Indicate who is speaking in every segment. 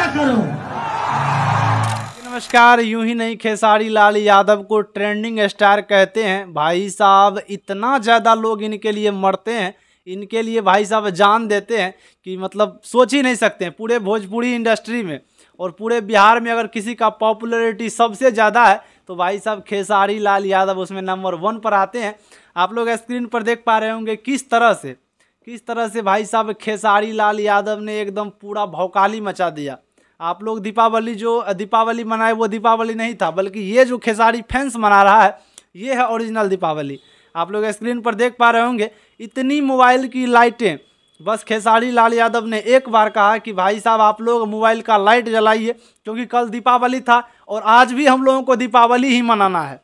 Speaker 1: ना करो नमस्कार यूं ही नहीं खेसारी लाल यादव को ट्रेंडिंग स्टार कहते हैं भाई साहब इतना ज़्यादा लोग इनके लिए मरते हैं इनके लिए भाई साहब जान देते हैं कि मतलब सोच ही नहीं सकते हैं पूरे भोजपुरी इंडस्ट्री में और पूरे बिहार में अगर किसी का पॉपुलैरिटी सबसे ज़्यादा है तो भाई साहब खेसारी लाल यादव उसमें नंबर वन पर आते हैं आप लोग स्क्रीन पर देख पा रहे होंगे किस तरह से किस तरह से भाई साहब खेसारी लाल यादव ने एकदम पूरा भौकाली मचा दिया आप लोग दीपावली जो दीपावली मनाए वो दीपावली नहीं था बल्कि ये जो खेसारी फैंस मना रहा है ये है ओरिजिनल दीपावली आप लोग स्क्रीन पर देख पा रहे होंगे इतनी मोबाइल की लाइटें बस खेसारी लाल यादव ने एक बार कहा कि भाई साहब आप लोग मोबाइल का लाइट जलाइए क्योंकि कल दीपावली था और आज भी हम लोगों को दीपावली ही मनाना है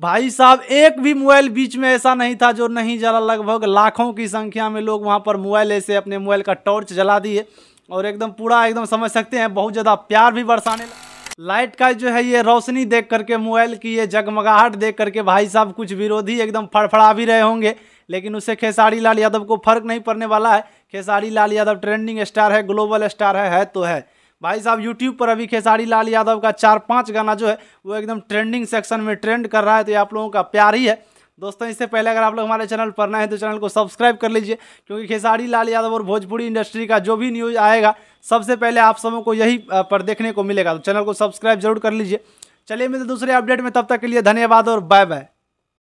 Speaker 1: भाई साहब एक भी मोबाइल बीच में ऐसा नहीं था जो नहीं जला लगभग लाखों की संख्या में लोग वहाँ पर मोबाइल ऐसे अपने मोबाइल का टॉर्च जला दिए और एकदम पूरा एकदम समझ सकते हैं बहुत ज़्यादा प्यार भी बरसाने लगा लाइट का जो है ये रोशनी देख करके मोबाइल की ये जगमगाहट देख करके भाई साहब कुछ विरोधी एकदम फड़फड़ा भी रहे होंगे लेकिन उससे खेसारी लाल यादव को फर्क नहीं पड़ने वाला है खेसारी लाल यादव ट्रेंडिंग स्टार है ग्लोबल स्टार है, है तो है भाई साहब यूट्यूब पर अभी खेसारी लाल यादव का चार पाँच गाना जो है वो एकदम ट्रेंडिंग सेक्शन में ट्रेंड कर रहा है तो ये आप लोगों का प्यार ही है दोस्तों इससे पहले अगर आप लोग हमारे चैनल पर ना है तो चैनल को सब्सक्राइब कर लीजिए क्योंकि खेसारी लाल यादव और भोजपुरी इंडस्ट्री का जो भी न्यूज़ आएगा सबसे पहले आप सबों को यही पर देखने को मिलेगा तो चैनल को सब्सक्राइब जरूर कर लीजिए चलिए मिलते दूसरे अपडेट में तब तक के लिए धन्यवाद और बाय बाय